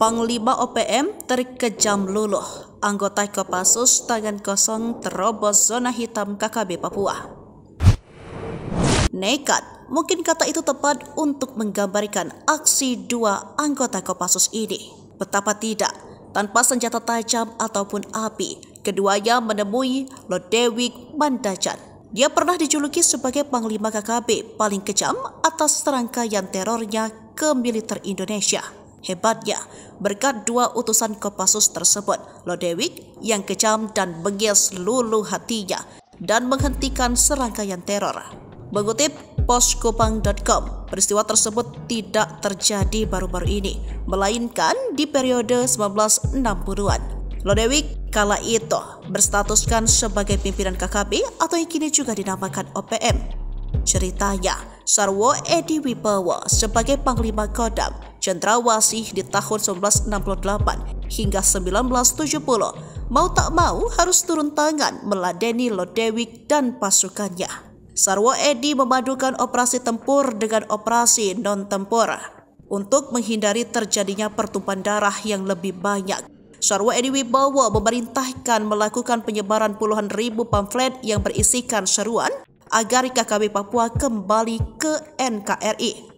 Panglima OPM terkejam luluh. Anggota Kopassus tangan kosong terobos zona hitam KKB Papua. Nekat, mungkin kata itu tepat untuk menggambarkan aksi dua anggota Kopassus ini. Betapa tidak, tanpa senjata tajam ataupun api, keduanya menemui Lodewik Mandajan. Dia pernah dijuluki sebagai Panglima KKB paling kejam atas serangkaian terornya ke militer Indonesia. Hebatnya, berkat dua utusan Kopassus tersebut, Lodewijk yang kejam dan bengis lulu hatinya dan menghentikan serangkaian teror. Mengutip poskopang.com, peristiwa tersebut tidak terjadi baru-baru ini, melainkan di periode 1960-an. Lodewijk kala itu berstatuskan sebagai pimpinan KKB atau yang kini juga dinamakan OPM. Ceritanya, Sarwo Edi Wibowo sebagai Panglima Kodam Cendrawasih di tahun 1968 hingga 1970 mau tak mau harus turun tangan meladeni Lodewik dan pasukannya. Sarwo Edi memadukan operasi tempur dengan operasi non-tempur untuk menghindari terjadinya pertumpahan darah yang lebih banyak. Sarwo Edi Wibowo memerintahkan melakukan penyebaran puluhan ribu pamflet yang berisikan seruan agar KKB Papua kembali ke NKRI.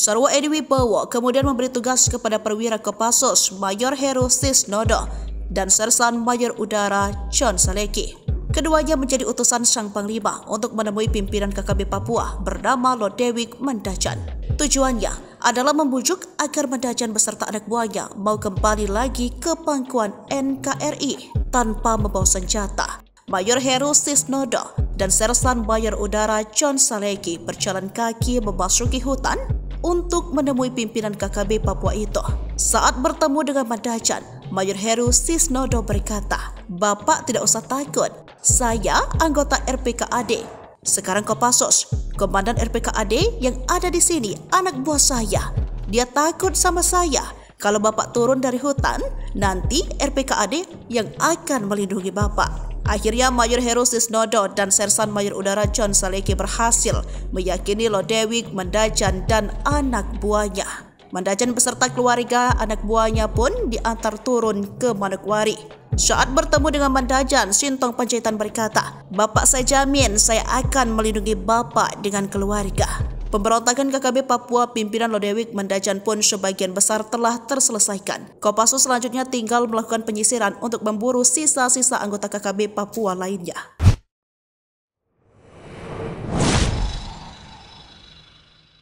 Sarwo Edi Wibowo kemudian memberi tugas kepada perwira Kopassus Mayor Heru Sisnodo dan Sersan Mayor Udara John Saleki. Keduanya menjadi utusan Sang Panglima untuk menemui pimpinan KKB Papua bernama Lodewik Mendajan. Tujuannya adalah membujuk agar Mendajan beserta anak buahnya mau kembali lagi ke pangkuan NKRI tanpa membawa senjata. Mayor Heru Sisnodo dan Sersan Mayor Udara John Saleki berjalan kaki memasuki hutan untuk menemui pimpinan KKB Papua itu. Saat bertemu dengan Madajan, Mayor Heru Sisnodo berkata, Bapak tidak usah takut, saya anggota RPKAD. Sekarang Kopassos, komandan RPKAD yang ada di sini anak buah saya. Dia takut sama saya. Kalau Bapak turun dari hutan, nanti RPKAD yang akan melindungi Bapak. Akhirnya Mayor Heru Sisnodo dan Sersan Mayor Udara John Saleki berhasil meyakini Lodewik, Mendajan, dan anak buahnya. Mendajan beserta keluarga anak buahnya pun diantar turun ke Manokwari. Saat bertemu dengan Mandajan, Sintong Panjaitan berkata, Bapak saya jamin saya akan melindungi Bapak dengan keluarga. Pemberontakan KKB Papua pimpinan Lodewik Mendajan pun sebagian besar telah terselesaikan. Kopassus selanjutnya tinggal melakukan penyisiran untuk memburu sisa-sisa anggota KKB Papua lainnya.